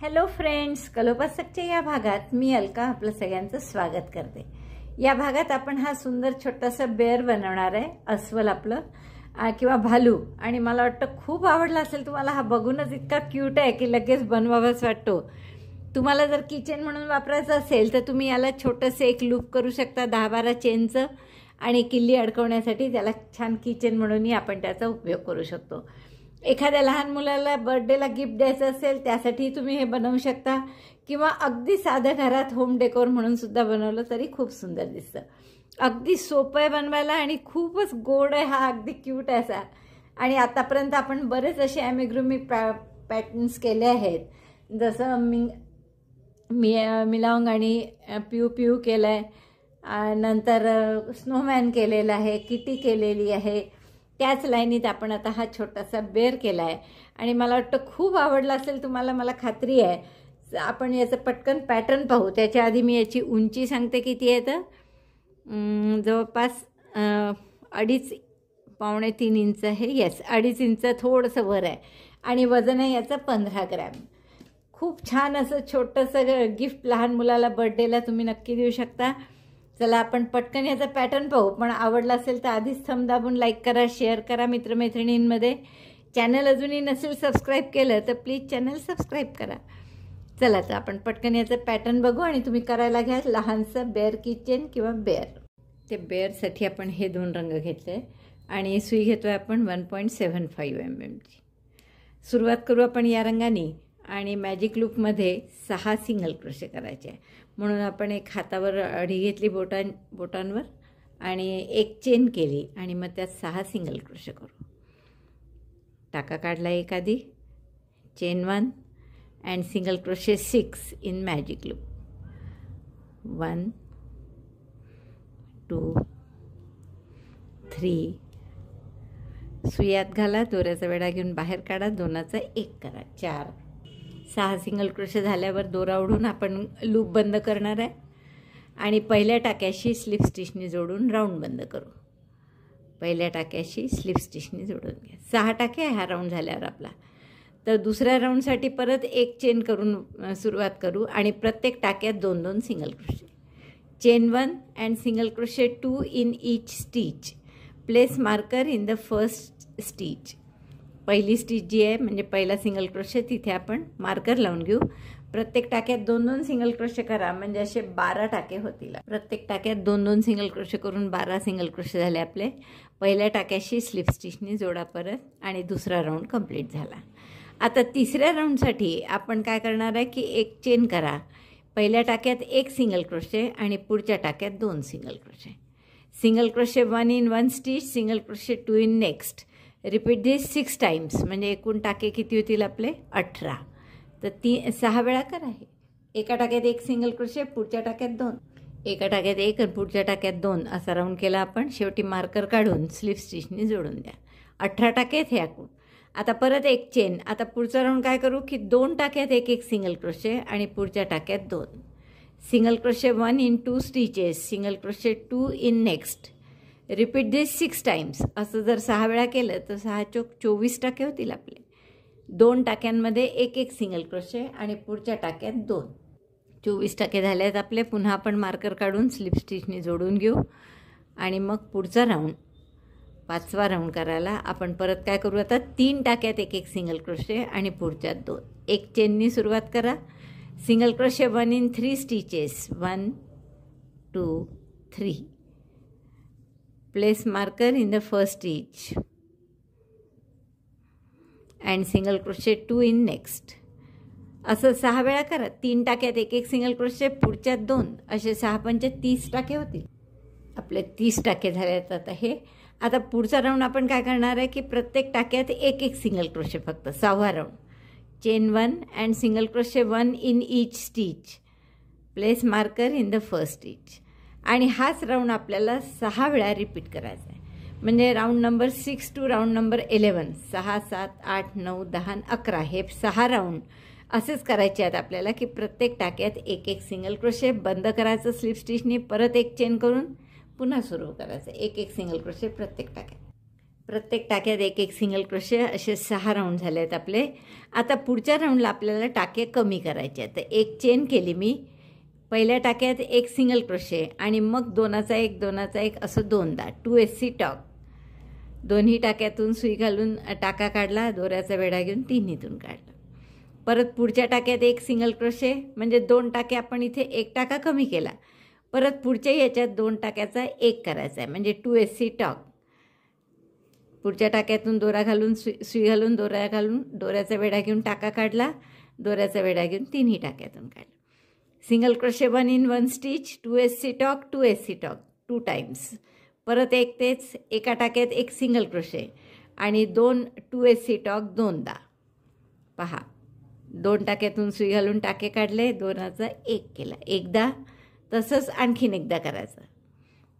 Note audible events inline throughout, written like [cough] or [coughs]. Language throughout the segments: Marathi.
हॅलो फ्रेंड्स कलोपासकच्या या भागात मी अलका आपलं सगळ्यांचं स्वागत करते या भागात आपण हा सुंदर छोटासा बेअर बनवणार आहे अस्वल आपलं किंवा भालू आणि मला वाटतं खूप आवडला असेल तुम्हाला हा बघूनच इतका क्यूट आहे की लगेच बनवावाच वाटतो तुम्हाला जर किचन म्हणून वापरायचं असेल तर तुम्ही याला छोटंसं एक लूप करू शकता दहा बारा चेनचं आणि किल्ली अडकवण्यासाठी त्याला छान किचन म्हणूनही आपण त्याचा उपयोग करू शकतो एखाद्या लहान मुलाला बर्थडेला गिफ्ट द्यायचं असेल त्यासाठी तुम्ही हे बनवू शकता किंवा अगदी साध्या घरात होम डेकोर म्हणून सुद्धा बनवलं तरी खूप सुंदर दिसतं अगदी सोपं आहे बनवायला आणि खूपच गोड आहे हा अगदी क्यूट आहे असा आणि आतापर्यंत आपण बरेच असे ॲमेग्रुमी पॅ पॅटर्न्स केले आहेत जसं मी मी मिलावंग आणि पिऊ पिऊ केलं आहे नंतर स्नोमॅन केलेला आहे किटी केलेली आहे त्याच लाईनीत आपण आता हा छोटासा बेर केला आहे आणि मला वाटतं खूप आवडला असेल तुम्हाला मला खात्री आहे आपण याचं पटकन पॅटर्न पाहू त्याच्या आधी मी याची उंची सांगते किती आहे तर जवळपास अडीच पावणे तीन इंच हे येस अडीच इंच थोडंसं वर आहे आणि वजन आहे याचं पंधरा ग्रॅम खूप छान असं छोटंसं गिफ्ट लहान मुलाला बर्थडेला तुम्ही नक्की देऊ शकता चला आपण पटकन याचा पॅटर्न पाहू पण आवडला असेल तर आधीच थम दाबून लाईक करा शेअर करा मित्रमैत्रिणींमध्ये चॅनल अजूनही नसेल सबस्क्राईब केलं तर प्लीज चॅनल सबस्क्राईब करा चला तर आपण पटकन याचं पॅटर्न बघू आणि तुम्ही करायला घ्या लहानसं बेअर किचन किंवा बेअर ते बेअरसाठी आपण हे दोन रंग घेतले आणि सुई घेतो आहे आपण one point seven five M एमची सुरुवात करू आपण या रंगाने आणि मॅजिक लूपमध्ये सहा सिंगल क्रोशे करायचे आहे म्हणून आपण एक हातावर अडी घेतली बोटां बोटांवर आणि एक चेन केली आणि मग त्यात सहा सिंगल क्रोशे करू टाका काढला एखादी chain one and single crochet six in magic loop one two three सुयात घाला दोऱ्याचा वेळा घेऊन बाहेर काढा दोनाचा एक करा चार सहा सिंगल क्रोशे झाल्यावर दोरा ओढून आपण लूप बंद करणार आहे आणि पहिल्या टाक्याशी स्लिप स्टिचने जोडून राऊंड बंद करू पहिल्या टाक्याशी स्लिप स्टिचने जोडून घ्या सहा टाके हा राऊंड झाल्यावर आपला तर दुसऱ्या राऊंडसाठी परत एक चेन करून सुरुवात करू आणि प्रत्येक टाक्यात दोन दोन single crochet chain one and single crochet two in each stitch place marker in the first stitch पहिली स्टिच जी आहे म्हणजे पहिला सिंगल क्रोश आहे तिथे आपण मार्कर लावून घेऊ प्रत्येक टाक्यात दोन दोन सिंगल क्रोशे करा म्हणजे असे बारा टाके होतील प्रत्येक टाक्यात दोन दोन सिंगल क्रोशे करून बारा सिंगल क्रोशे झाले आपले पहिल्या टाक्याशी स्लिप स्टिचने जोडा परत आणि दुसरा राऊंड कंप्लीट झाला आता तिसऱ्या राऊंडसाठी आपण काय करणार आहे की एक चेन करा पहिल्या टाक्यात एक सिंगल क्रोशे आणि पुढच्या टाक्यात दोन single crochet single crochet one in one stitch single crochet two in next repeat this six times म्हणजे एकूण टाके किती होतील आपले अठरा तर ती सहा वेळा आहे एका टाक्यात एक सिंगल क्रोशे पुढच्या टाक्यात दोन एका टाक्यात एक आणि पुढच्या टाक्यात दोन असा राऊंड केला आपण शेवटी मार्कर काढून स्लीप स्टिचने जोडून द्या अठरा टाक्यात हे आखून आता परत एक चेन आता पुढचा राऊंड काय करू की दोन टाक्यात एक एक सिंगल क्रोशे आणि पुढच्या टाक्यात दोन single crochet one in two stitches single crochet two in next repeat this six times असं जर सहा वेळा केलं तर सहा चोक चोवीस टाके होतील आपले दोन टाक्यांमध्ये एक एक सिंगल क्रोशे आणि पुढच्या टाक्यात दोन चोवीस टाके झाले आपले पुन्हा आपण मार्कर काढून स्लिप स्टिचने जोडून घेऊ आणि मग पुढचा राऊंड पाचवा राऊंड करायला आपण परत काय करू आता तीन टाक्यात एक एक सिंगल क्रोशे आणि पुढच्यात दोन एक चेननी सुरुवात करा single crochet one in three stitches one two three place marker in the first stitch and single crochet two in next असं सहा वेळा करा तीन टाक्यात एक एक सिंगल क्रोशे पुढच्या दोन असे सहा पंच तीस टाके होतील आपले तीस टाके झाले आता हे आता पुढचा राऊंड आपण काय करणार आहे की प्रत्येक टाक्यात एक एक सिंगल क्रोशे फक्त सहावा round chain one and single crochet one in each stitch place marker in the first stitch आणि हाच राऊंड आपल्याला सहा वेळा रिपीट करायचा आहे म्हणजे round number six to round number eleven सहा सात आठ नऊ दहा अकरा हे सहा राऊंड असेच करायचे आहेत आपल्याला की प्रत्येक टाक्यात एक एक सिंगल क्रोशे बंद करायचं स्लिप स्टिचने परत एक चेन करून पुन्हा सुरू करायचं एक एक सिंगल क्रोशे प्रत्येक टाक्यात प्रत्येक टाक्यात एक एक सिंगल क्रोशे असे सहा राऊंड झाले आहेत आपले आता पुढच्या राऊंडला आपल्याला टाके कमी करायचे आहेत तर एक चेन केली मी पहिल्या टाक्यात एक सिंगल क्रोशे आणि मग दोनाचा एक दोनाचा एक असं दोनदा टू एस सी टॉक दोन्ही टाक्यातून सुई घालून टाका काढला दोऱ्याचा वेढा घेऊन तिन्हीतून काढला परत पुढच्या टाक्यात एक सिंगल क्रोशे म्हणजे दोन टाके आपण इथे एक टाका कमी केला परत पुढच्या याच्यात दोन टाक्याचा एक करायचा आहे म्हणजे टू एस सी टॉक पुढच्या टाक्यातून दोरा घालून सुई सुई घालून दोऱ्या घालून दोऱ्याचा वेढा घेऊन टाका काढला दोऱ्याचा वेढा घेऊन तिन्ही टाक्यातून काढला single one in one stitch two S C tog two S C tog two times परत एक तेच एका टाक्यात एक सिंगल क्रोशे आणि दोन टू एस सी टॉक दोनदा पहा दोन टाक्यातून सुई घालून टाके काढले दोनाचा एक केला एकदा तसंच आणखीन एकदा करायचं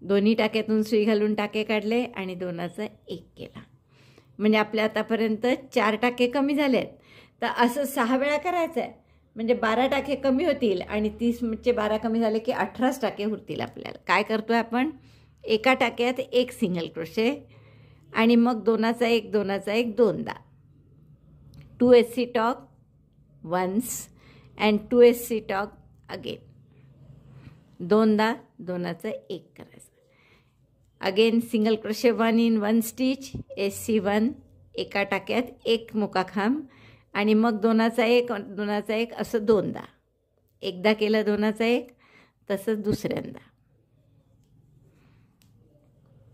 दोन्ही टाक्यातून सुई घालून टाके काढले आणि दोनाचा एक केला म्हणजे आपल्या आतापर्यंत चार टाके कमी झाले आहेत तर असं सहा वेळा करायचं आहे म्हणजे बारा टाके कमी होतील आणि तीसचे बारा कमी झाले की अठराच टाके उरतील आपल्याला काय करतो आहे आपण एका टाक्यात एक सिंगल क्रोशे आणि मग दोनाचा एक दोनाचा एक दोनदा two S C tog once and two S C tog again दोनदा दोनाचा एक करायचा again single crochet one in one stitch S C one एका टाक्यात एक मुकाखांब आणि मग दोनाचा एक दोनाचा एक असं दोनदा एकदा केलं दोनाचा एक तसंच दुसऱ्यांदा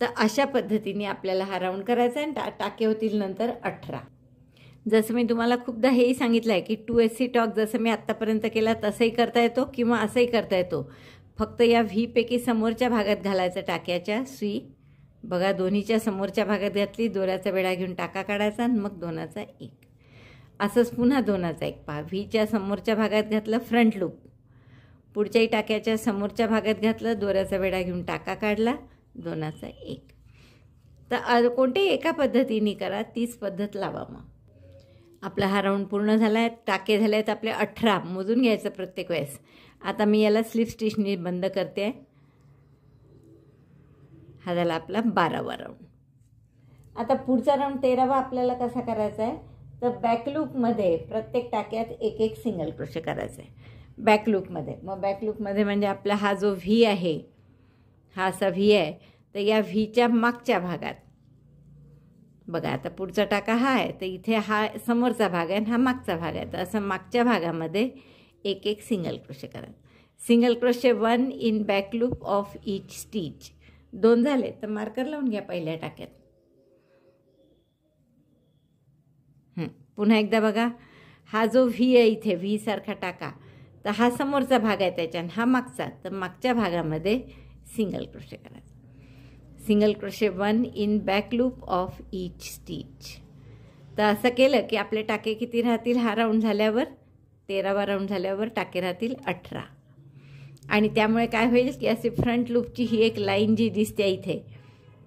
तर अशा पद्धतीने आपल्याला हा राऊंड करायचा आहे आणि टा टाके होतील नंतर अठरा जसं मी तुम्हाला खूपदा हेही सांगितलं आहे की टू एस सी टॉक जसं मी आत्तापर्यंत केला तसंही करता येतो किंवा असंही करता येतो फक्त या व्हीपैकी समोरच्या भागात घालायचा टाक्याच्या सुई बघा दोन्हीच्या समोरच्या भागात घातली दोऱ्याचा वेळा घेऊन टाका काढायचा आणि मग दोनाचा एक असंच पुन्हा दोनाचा एक पा व्हीच्या समोरच्या भागात घातलं फ्रंट लूप पुढच्याही टाक्याच्या समोरच्या भागात घातलं दोऱ्याचा वेडा घेऊन टाका काढला दोनाचा एक तर कोणत्याही एका पद्धतीने करा तीच पद्धत लावा मग आपला हा राऊंड पूर्ण झाला आहे टाके झाले आहेत आपले अठरा मोजून घ्यायचं प्रत्येक वेळेस आता मी याला स्लिप स्टिचनी बंद करते आहे हा झाला आपला बारावा राऊंड आता पुढचा राऊंड तेरावा आपल्याला कसा करायचा आहे तर बॅकलूकमध्ये प्रत्येक टाक्यात एक एक सिंगल क्रोशे करायचं आहे बॅकलूकमध्ये मग बॅकलुकमध्ये म्हणजे आपला हा जो व्ही आहे हा असा व्ही आहे तर या व्हीच्या मागच्या भागात बघा आता पुढचा टाका हा आहे तर इथे हा समोरचा भाग आहे आणि हा मागचा भाग आहे तर असं मागच्या भागामध्ये एक एक सिंगल क्रोशे करा single crochet one in back loop of each stitch दोन झाले तर मार्कर लावून घ्या पहिल्या टाक्यात पुन्हा एकदा बघा हा जो व्ही आहे इथे व्ही सारखा टाका तर हा समोरचा भाग आहे त्याच्यान हा मागचा तर मागच्या भागामध्ये सिंगल क्रोशे करायचा single crochet one in back loop of each stitch तर असं केलं की आपले टाके किती राहतील हा राऊंड झाल्यावर तेरावा राऊंड झाल्यावर टाके राहतील अठरा आणि त्यामुळे काय होईल की असे फ्रंट लूपची ही एक लाईन जी दिसते इथे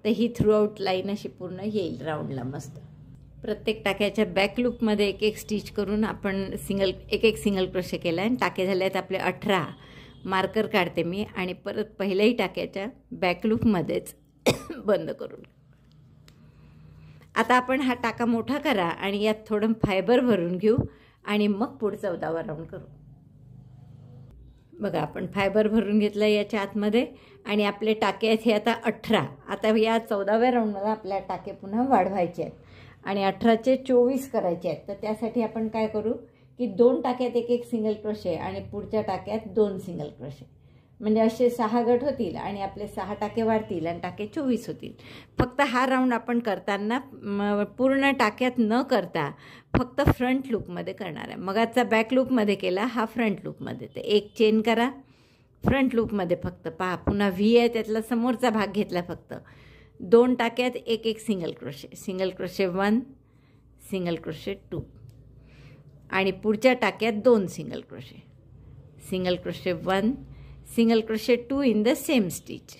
तर ही थ्रूआउट लाईन अशी पूर्ण येईल राऊंडला मस्त प्रत्येक टाक्याच्या बॅक लुकमध्ये एक एक स्टिच करून आपण सिंगल एक एक सिंगल क्रोशे केला आणि टाके झाले आहेत आपले अठरा मार्कर काढते मी आणि परत पहिल्याही टाक्याच्या बॅक लुकमध्येच [coughs] बंद करून आता आपण हा टाका मोठा करा आणि यात थोडं फायबर भरून घेऊ आणि मग पुढचा चौदावा राऊंड करू बघा आपण फायबर भरून घेतलं याच्या आतमध्ये आणि आपले टाके आहेत हे आता अठरा आता या चौदाव्या राऊंडमध्ये आपल्या टाके पुन्हा वाढवायचे आहेत आणि अठराचे चोवीस करायचे आहेत तर त्यासाठी आपण काय करू की दोन टाक्यात एक एक सिंगल क्रोशे आणि पुढच्या टाक्यात दोन सिंगल क्रोशे म्हणजे असे सहा गट होतील आणि आपले सहा टाके वाढतील आणि टाके चोवीस होतील फक्त हा राऊंड आपण करताना पूर्ण टाक्यात न करता फक्त फ्रंट लूपमध्ये करणार आहे मगाचा बॅक लूपमध्ये केला हा फ्रंट लूपमध्ये तर एक चेन करा फ्रंट लूपमध्ये फक्त पहा पुन्हा व्ही आहे त्यातला समोरचा भाग घेतला फक्त दोन टाक्यात एक एक single crochet single crochet one single crochet two आणि पुढच्या टाक्यात दोन single crochet single crochet one single crochet two in the same stitch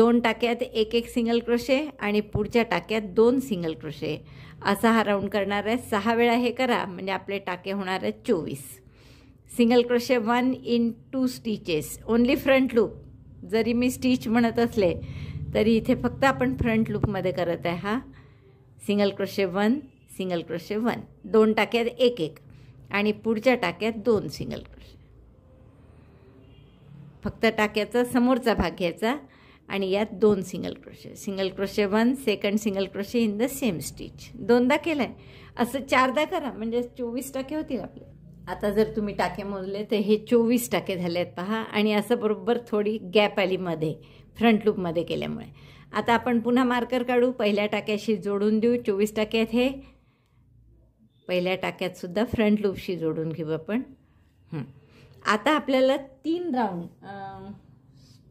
दोन टाक्यात एक एक सिंगल क्रोशे आणि पुढच्या टाक्यात दोन सिंगल क्रोशे असा हा राऊंड करणार आहे सहा वेळा हे करा म्हणजे आपले टाके होणार आहेत चोवीस single crochet one in two stitches only front loop जरी मी स्टिच म्हणत असले तरी इथे फक्त आपण फ्रंट लूपमध्ये करत आहे हा single crochet one single crochet one दोन टाक्यात एक एक आणि पुढच्या टाक्यात दोन सिंगल क्रोशे फक्त टाक्याचा समोरचा भाग घ्यायचा आणि यात दोन single crochet single crochet one second single crochet in the same stitch दोनदा केलं आहे असं चारदा करा म्हणजे चोवीस टाके होतील आपले आता जर तुम्ही टाके मोजले तर हे चोवीस टाके झाले आहेत पहा आणि असं बरोबर थोडी गॅप आली मध्ये फ्रंट लूपमध्ये केल्यामुळे आता आपण पुन्हा मार्कर काढू पहिल्या टाक्याशी जोडून देऊ चोवीस टाक्यात हे पहिल्या टाक्यातसुद्धा फ्रंट लूपशी जोडून घेऊ आपण आता आपल्याला तीन राऊंड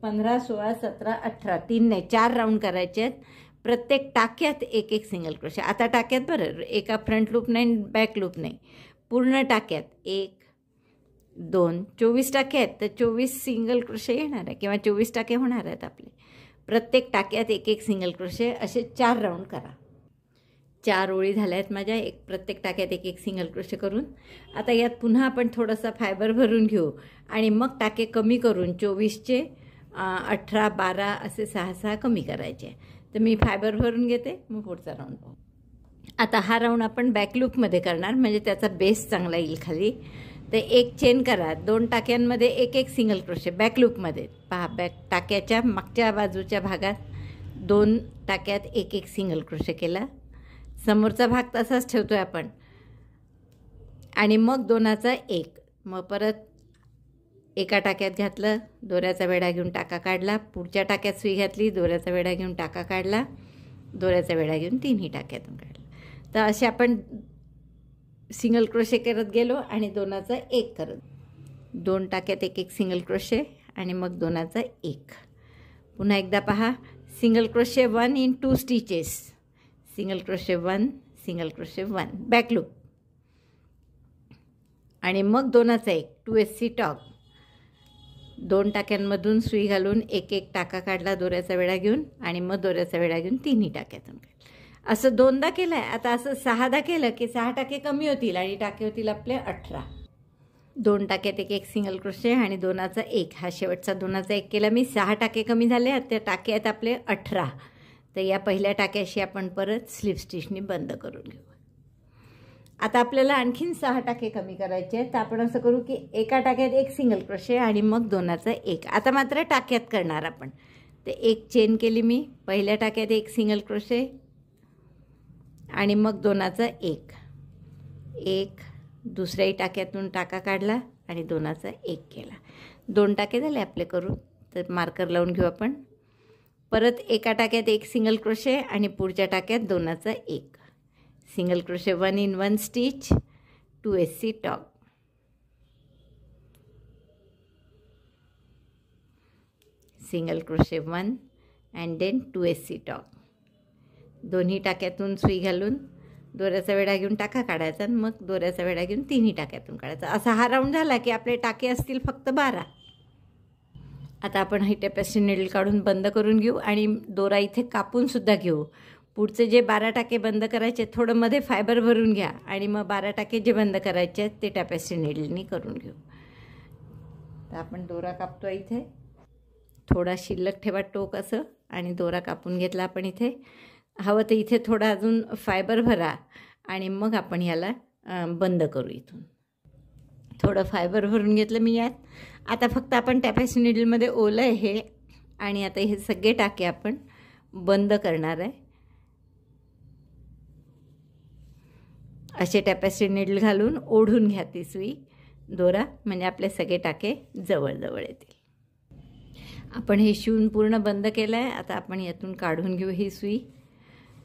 पंधरा सोळा सतरा अठरा तीन नाही चार राऊंड करायचे आहेत प्रत्येक टाक्यात एक एक सिंगल क्रोशे आता टाक्यात बरं एका फ्रंट लूप नाही बॅक लूप नाही पूर्ण टाक्यात एक दोन चोवीस टाके आहेत तर चोवीस सिंगल क्रोशे येणार आहे किंवा चोवीस टाके होणार आहेत आपले प्रत्येक टाक्यात एक एक सिंगल क्रोशे असे चार राऊंड करा चार ओळी झाल्या आहेत माझ्या एक प्रत्येक टाक्यात एक एक सिंगल क्रोशे करून आता यात पुन्हा आपण थोडासा फायबर भरून घेऊ आणि मग टाके कमी करून चोवीसचे अठरा बारा असे सहा सहा कमी करायचे तर मी फायबर भरून घेते मग पुढचा राऊंड पाहू आता हा राऊंड आपण बॅक करणार म्हणजे त्याचा बेस चांगला येईल खाली तर एक चेन करा दोन टाक्यांमध्ये एक एक सिंगल क्रोशे बॅक पहा बॅक टाक्याच्या मागच्या बाजूच्या भागात दोन टाक्यात एक एक सिंगल क्रोशे केला समोरचा भाग तसाच ठेवतो आहे आपण आणि मग दोनाचा एक मग परत एका टाक्यात घातलं दोऱ्याचा वेढा घेऊन टाका काढला पुढच्या टाक्यात सुई घातली दोऱ्याचा वेढा घेऊन टाका काढला दोऱ्याचा वेढा घेऊन तिन्ही टाक्यातून काढला तर असे आपण सिंगल क्रोशे करत गेलो आणि दोनाचा एक करत दोन टाक्यात एक एक सिंगल क्रोशे आणि मग दोनाचा एक पुन्हा एकदा पहा single crochet one in two stitches single crochet one single crochet one back loop आणि मग दोनाचा एक टू एस सी टॉप दोन टाक्यांमधून सुई घालून एक एक टाका काढला दोऱ्याचा वेळा घेऊन आणि मग दोऱ्याचा वेळा घेऊन तिन्ही टाक्यातून काढला असं दोनदा केलं आहे आता असं सहादा केलं की सहा टाके कमी होतील आणि टाके होतील आपले अठरा दोन टाक्यात एक एक सिंगल क्रोशे आणि दोनाचा एक हा शेवटचा दोनाचा एक केला मी सहा टाके कमी झाले त्या टाके आहेत आपले अठरा तर या पहिल्या टाक्याशी आपण परत स्लिप स्टिचनी बंद करून घेऊ आता आपल्याला आणखीन सहा टाके कमी करायचे आहेत तर आपण असं करू की एका टाक्यात एक सिंगल क्रोशे आणि मग दोनाचा एक आता मात्र टाक्यात करणार आपण तर एक चेन केली मी पहिल्या टाक्यात एक सिंगल क्रोशे आणि मग दोनाचा एक एक दुसऱ्याही टाक्यातून टाका काढला आणि दोनाचा एक केला दोन टाके झाले आपले करून तर मार्कर लावून घेऊ आपण परत एका टाक्यात एक सिंगल क्रोशे आणि पुढच्या टाक्यात दोनाचा एक single crochet one in one stitch two S C top single crochet one and then two S C top दोन्ही टाक्यातून सुई घालून दोऱ्याचा वेडा घेऊन टाका काढायचा आणि मग दोऱ्याचा वेढा घेऊन तिन्ही टाक्यातून काढायचा असा हा राऊंड झाला की आपले टाके असतील फक्त बारा आता आपण हे टप्प्याची निडल काढून बंद करून घेऊ आणि दोरा इथे कापून सुद्धा घेऊ पुढचे जे बारा टाके बंद करायचे थोडं मध्ये फायबर भरून घ्या आणि मग बारा टाके जे बंद करायचे आहेत ते टॅपॅसी निडलनी करून घेऊ तर आपण दोरा कापतो इथे थोडा शिल्लक ठेवा टोक असं आणि दोरा कापून घेतला आपण इथे हवं तर इथे थोडा अजून फायबर भरा आणि मग आपण याला बंद करू इथून थोडं फायबर भरून घेतलं मी यात आता फक्त आपण टॅपॅसी निडलमध्ये ओलं आहे हे आणि आता हे सगळे टाके आपण बंद करणार आहे असे टॅपॅसी निडल घालून ओढून घ्या ती सुई दोरा म्हणजे आपले सगळे टाके जवळजवळ येतील आपण हे शिवून पूर्ण बंद केलं आहे आता आपण यातून काढून घेऊ ही सुई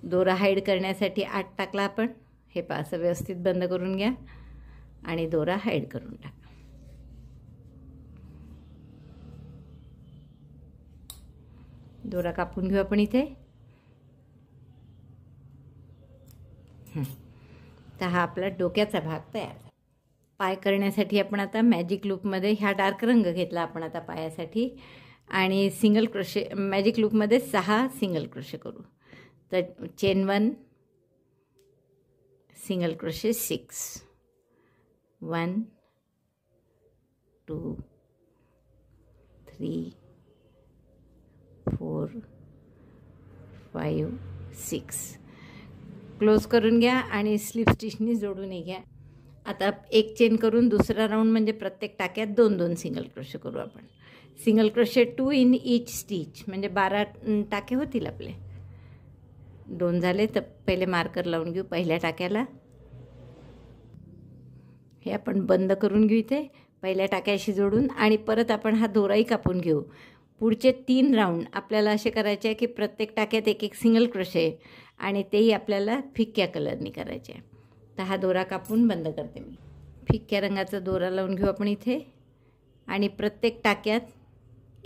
दोरा हाईड करण्यासाठी आत टाकला आपण हे पासं व्यवस्थित बंद करून घ्या आणि दोरा हाईड करून टाका दोरा कापून घेऊ आपण इथे तर हा आपला डोक्याचा भाग तयार पाय करण्यासाठी आपण आता मॅजिक लूपमध्ये ह्या डार्क रंग घेतला आपण आता पायासाठी आणि सिंगल क्रोशे मॅजिक लूपमध्ये सहा सिंगल क्रोशे करू तर chain one single crochet six one two three four five six close करून घ्या आणि स्लीप स्टिचनी जोडूनही घ्या आता एक चेन करून दुसरा राऊंड म्हणजे प्रत्येक टाक्यात दोन दोन सिंगल क्रोशे करू आपण single crochet two in each stitch म्हणजे बारा टाके होतील आपले दोन झाले तर पहिले मार्कर लावून घेऊ पहिल्या टाक्याला हे आपण बंद करून घेऊ इथे पहिल्या टाक्याशी जोडून आणि परत आपण हा दोराही कापून घेऊ पुढचे तीन राऊंड आपल्याला असे करायचे आहे की प्रत्येक टाक्यात एक एक सिंगल आहे आणि तेही आपल्याला फिक्क्या कलरनी करायचे आहे तर हा दोरा कापून बंद करते मी फिक्क्या रंगाचा दोरा लावून घेऊ आपण इथे आणि प्रत्येक टाक्यात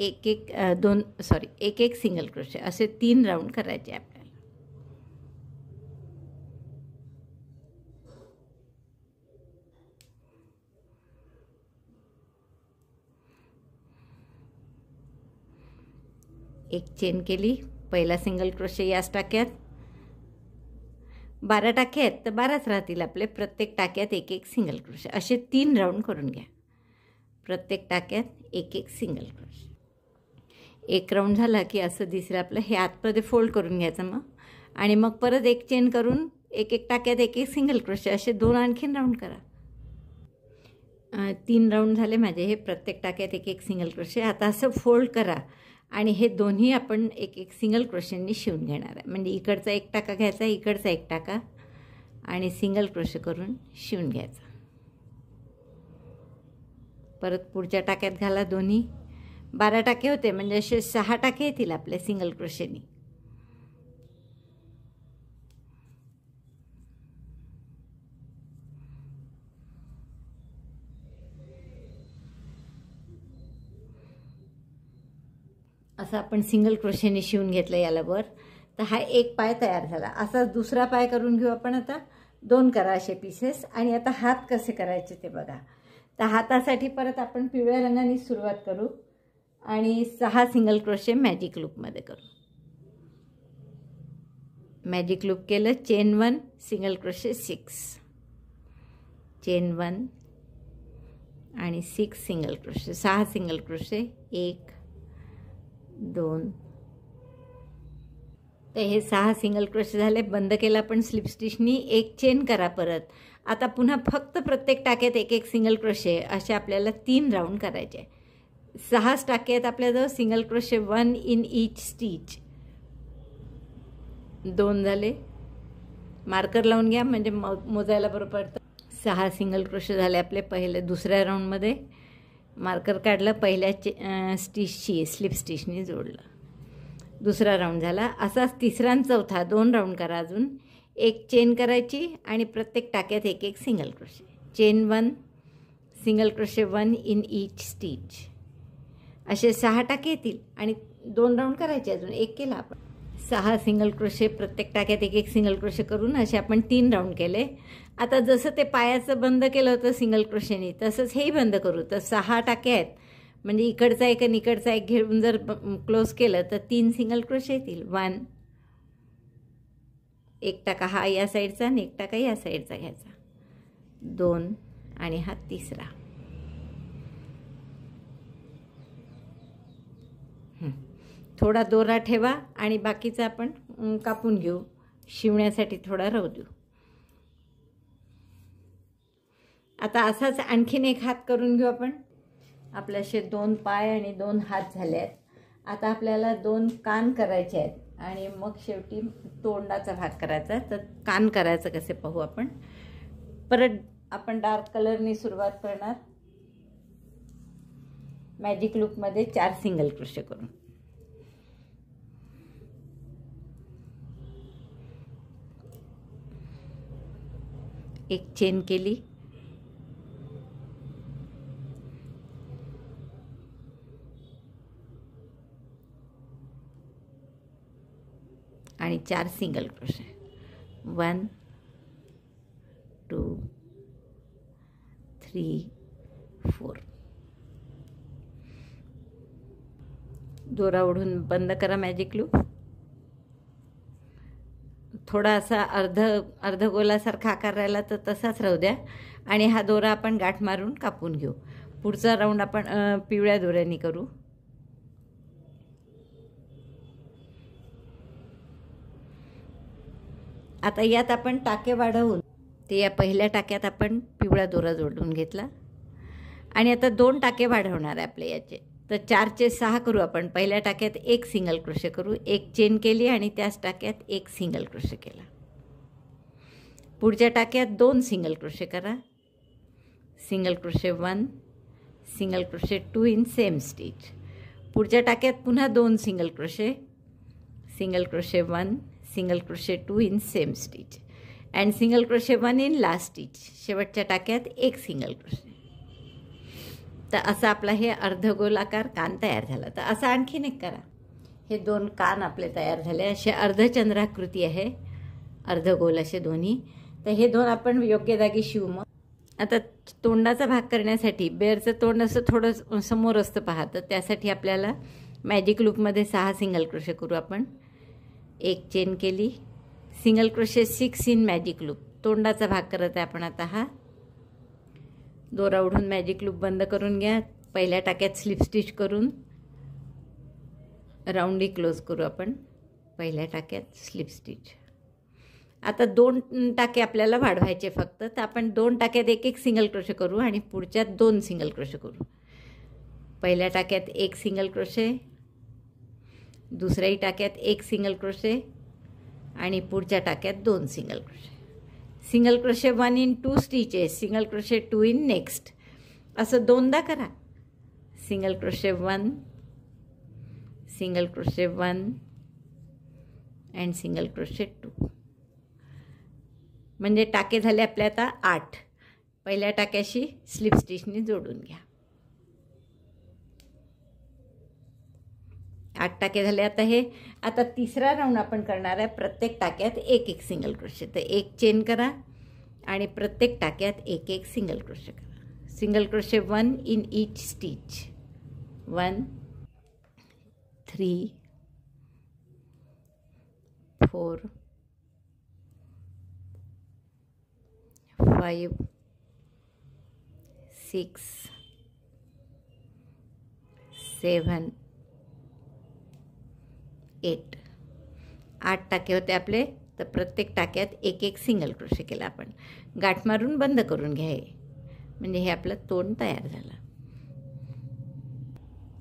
एक एक दोन सॉरी एक एक सिंगल क्रोशे असे तीन राऊंड करायचे आहे एक चेन केली पहिला सिंगल क्रोशे याच टाक्यात बारा टाक्या आहेत तर बाराच राहतील आपले प्रत्येक टाक्यात एक एक सिंगल क्रोशे असे तीन राऊंड करून घ्या प्रत्येक टाक्यात एक एक सिंगल क्रोशे एक राऊंड झाला की असं दिसेल आपलं हे आतमध्ये फोल्ड करून घ्यायचं मग आणि मग परत एक चेन करून एक एक टाक्यात एक एक सिंगल क्रोशे असे दोन आणखीन राऊंड करा तीन राऊंड झाले माझे हे प्रत्येक टाक्यात एक एक सिंगल क्रोशे आता असं फोल्ड करा आणि हे दोन्ही आपण एक एक सिंगल क्रोशेंनी शिवून घेणार आहे म्हणजे इकडचा एक टाका घ्यायचा इकडचा एक टाका आणि सिंगल क्रोशे करून शिवून घ्यायचा परत पुढच्या टाक्यात घाला दोन्ही बारा टाके होते म्हणजे असे सहा टाके येतील आपल्या सिंगल क्रोशेनी असं आपण सिंगल क्रोशेने शिवून घेतलं याला वर तर हा एक पाय तयार झाला असा दुसरा पाय करून घेऊ आपण आता दोन करा असे पीसेस आणि आता हात कसे करायचे ते बघा तर हातासाठी परत आपण पिवळ्या रंगाने सुरुवात करू आणि सहा सिंगल क्रोशे मॅजिक लूपमध्ये करू मॅजिक लूप केलं chain one single crochet six chain one आणि सिक्स सिंगल क्रोशे सहा सिंगल क्रोशे एक दोन तर हे सहा सिंगल क्रोशे झाले बंद केला पण स्लिप स्टिचनी एक चेन करा परत आता पुन्हा फक्त प्रत्येक टाक्यात एक एक सिंगल क्रोशे असे आपल्याला तीन राऊंड करायचे सहाच टाके आहेत आपल्याजवळ single crochet one in each stitch दोन झाले मार्कर लावून घ्या म्हणजे मोजायला बरोबर सहा सिंगल क्रोशे झाले आपले पहिले दुसऱ्या राऊंडमध्ये मार्कर काढलं पहिल्या चे स्टिचशी स्लिप स्टिचने जोडलं दुसरा राऊंड झाला असाच तिसरा आणि चौथा दोन राऊंड करा अजून एक चेन करायची आणि प्रत्येक टाक्यात एक एक single crochet chain one single crochet one in each stitch असे सहा टाके येतील आणि दोन राऊंड करायचे अजून एक केला आपण सहा सिंगल क्रोशे प्रत्येक टाक्यात एक एक सिंगल क्रोशे करून असे आपण तीन राऊंड केले आता जसं ते पायाचं बंद केलं होतं सिंगल क्रोशेने तसंच हेही बंद करू तर सहा टाक्या आहेत म्हणजे इकडचा एक आणि इकडचा एक घेऊन जर क्लोज केलं तर तीन सिंगल क्रोशे येतील वन एक टाका हा या साईडचा आणि एक टाका या साईडचा घ्यायचा दोन आणि हा तिसरा थोडा दोरा ठेवा आणि बाकीचा आपण कापून घेऊ शिवण्यासाठी थोडा राहू देऊ आता असाच आणखीन एक हात करून घेऊ आपण आपल्याशे दोन पाय आणि दोन हात झाले आहेत आता आपल्याला दोन कान करायचे आहेत आणि मग शेवटी तोंडाचा भाग करायचा तर कान करायचं कसे पाहू आपण परत आपण डार्क कलरने सुरुवात करणार मॅजिक लुकमध्ये चार सिंगल क्रोशे करून एक चेन केली आणि चार single crochet one two three four दोरा ओढून बंद करा मॅजिक लूप थोडासा अर्ध अर्धगोलासारखा आकार राहिला तर तसाच राहू द्या आणि हा दोरा आपण गाठ मारून कापून घेऊ पुढचा राऊंड आपण पिवळ्या दोऱ्याने करू आता यात आपण टाके वाढवून ते या पहिल्या टाक्यात आपण पिवळा दोरा जोडून घेतला आणि आता दोन टाके वाढवणार आहे आपले याचे तर चारचे सहा करू आपण पहिल्या टाक्यात एक सिंगल क्रोशे करू एक चेन केली आणि त्याच टाक्यात एक सिंगल क्रोशे केला पुढच्या टाक्यात दोन सिंगल क्रोशे करा single crochet one single crochet two in same stitch पुढच्या टाक्यात पुन्हा दोन single crochet single crochet one single crochet two in same stitch and single crochet one in last stitch शेवटच्या टाक्यात एक सिंगल क्रोशे तर असं आपला हे अर्धगोलाकार कान तयार झाला तर असं आणखीन एक करा हे दोन कान आपले तयार झाले असे अर्धचंद्राकृती आहे अर्धगोल असे दोन्ही तर हे दोन आपण योग्य जागी शिवू मग आता तोंडाचा भाग करण्यासाठी बेअरचं तोंड असं थोडं समोर असतं पहा तर त्यासाठी आपल्याला मॅजिक लूपमध्ये सहा सिंगल क्रोशे करू आपण एक चेन केली single crochet six in magic loop तोंडाचा भाग करत आहे आपण आता हा दोरा ओढून मॅजिक लूप बंद करून घ्या पहिल्या टाक्यात स्लिप स्टिच करून राऊंडी क्लोज करू आपण पहिल्या टाक्यात स्लिप स्टिच आता दोन टाके आपल्याला वाढवायचे फक्त तर आपण दोन टाक्यात एक एक सिंगल क्रोशे करू आणि पुढच्यात दोन सिंगल क्रोशे करू पहिल्या टाक्यात एक सिंगल क्रोशे दुसऱ्याही टाक्यात एक सिंगल क्रोशे आणि पुढच्या टाक्यात दोन single crochet single crochet one in two stitches single crochet two in next असं दोनदा करा single crochet one single crochet one and single crochet two म्हणजे टाके झाले आपल्या आता आठ पहिल्या टाक्याशी स्लिप स्टिचनी जोडून घ्या आठ टाके झाले आता हे आता तिसरा राऊंड आपण करणार आहे प्रत्येक टाक्यात एक एक सिंगल क्रोशे तर एक चेन करा आणि प्रत्येक टाक्यात एक एक सिंगल क्रोशे करा single crochet one in each stitch one three four five six seven eight आठ टाके होते आपले तर प्रत्येक टाक्यात एक एक सिंगल क्रोशे केला आपण गाठ मारून बंद करून घ्याय म्हणजे हे आपलं तोंड तयार झालं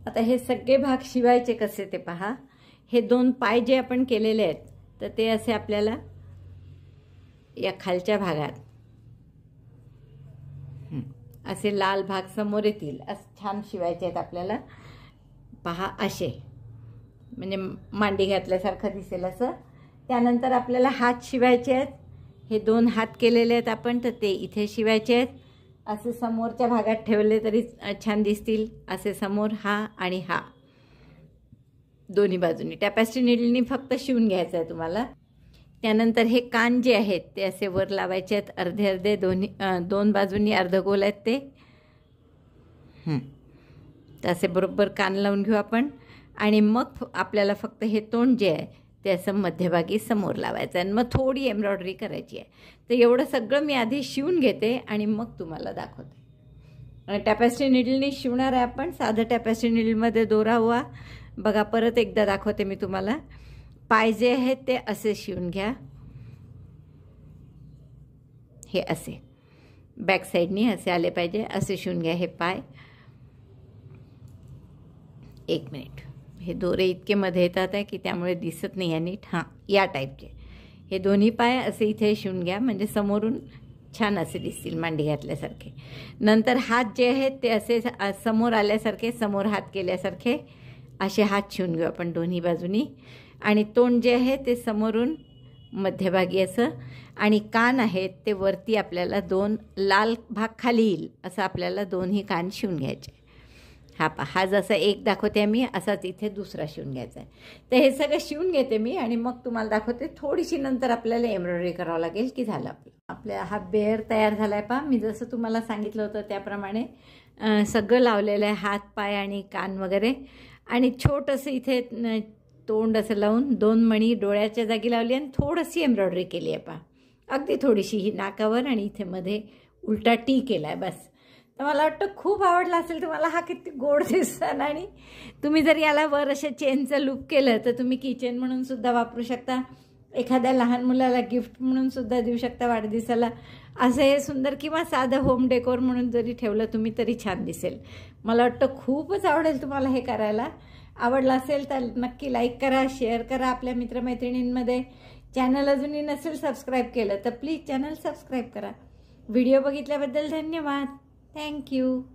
आता हे सगळे भाग शिवायचे कसे ते पहा हे दोन पाय जे आपण केलेले आहेत तर ते असे आपल्याला या खालच्या भागात असे लाल भाग समोर येतील असं छान शिवायचे आहेत आपल्याला पहा असे म्हणजे मांडी घातल्यासारखं दिसेल असं त्यानंतर आपल्याला हात शिवायचे आहेत हे दोन हात केलेले आहेत आपण तर ते इथे शिवायचे आहेत असे समोरच्या भागात ठेवले तरी छान दिसतील असे समोर हा आणि हा दोन्ही बाजूनी टॅपॅसिटी नीडलनी फक्त शिवून घ्यायचं आहे तुम्हाला त्यानंतर हे कान जे आहेत ते असे वर लावायचे आहेत अर्धे अर्धे दोन्ही दोन बाजूंनी अर्ध गोल आहेत ते असे बरोबर कान लावून घेऊ आपण आणि मग आपल्याला फक्त हे तोंड जे आहे ते असं मध्यभागी समोर लावायचं आहे आणि मग थोडी एम्ब्रॉयडरी करायची आहे तर एवढं सगळं मी आधी शिवून घेते आणि मग तुम्हाला दाखवते आणि टॅपॅसिटी निडलने शिवणार आहे आपण साधं टॅपॅसिटी निडलमध्ये दोरा हुआ बघा परत एकदा दाखवते मी तुम्हाला पाय जे आहेत ते असे शिवून घ्या हे असे बॅक साईडनी असे आले पाहिजे असे शिवून घ्या हे पाय एक मिनिट हे दोरे इतके मध्ये येतात आहे की त्यामुळे दिसत नाही आणि ठा या टाईपचे हे दोन्ही पाय असे इथे शिवून घ्या म्हणजे समोरून छान असे दिसतील मांडी घातल्यासारखे नंतर हात जे आहेत ते असे समोर आल्यासारखे समोर हात केल्यासारखे असे हात शिवून घेऊ आपण दोन्ही बाजूनी आणि तोंड जे आहे ते समोरून मध्यभागी असं आणि कान आहेत ते वरती आपल्याला दोन लाल भाग खाली येईल असं आपल्याला दोन्ही कान शिवून घ्यायचे हा पा हा जसा एक दाखवते मी असाच इथे दुसरा शिवून घ्यायचा आहे तर हे सगळं शिवून घेते मी आणि मग तुम्हाला दाखवते थोडीशी नंतर आपल्याला एम्ब्रॉयडरी करावं लागेल की झालं आपलं आपल्या हा बेअर तयार झाला आहे पा मी जसं तुम्हाला सांगितलं होतं त्याप्रमाणे सगळं लावलेलं आहे हात पाय आणि कान वगैरे आणि छोटंसं इथे तोंड असं लावून दोन मणी डोळ्याच्या जागी लावली आणि थोडीशी एम्ब्रॉयडरी केली आहे पा अगदी थोडीशी ही नाकावर आणि इथे मध्ये उलटा टी केला आहे बस तर मला वाटतं खूप आवडला असेल तुम्हाला हा किती गोड दिसतात आणि तुम्ही जर याला वर अशा चेनचं लूप केलं तर तुम्ही किचन म्हणून सुद्धा वापरू शकता एखाद्या लहान मुलाला गिफ्ट म्हणून सुद्धा देऊ शकता वाढदिवसाला असं हे सुंदर किंवा साधं होम डेकोर म्हणून जरी ठेवलं तुम्ही तरी छान दिसेल मला वाटतं खूपच आवडेल तुम्हाला हे करायला आवडलं असेल तर नक्की लाईक करा शेअर करा आपल्या मित्रमैत्रिणींमध्ये चॅनल अजूनही नसेल सबस्क्राईब केलं तर प्लीज चॅनल सबस्क्राईब करा व्हिडिओ बघितल्याबद्दल धन्यवाद Thank you.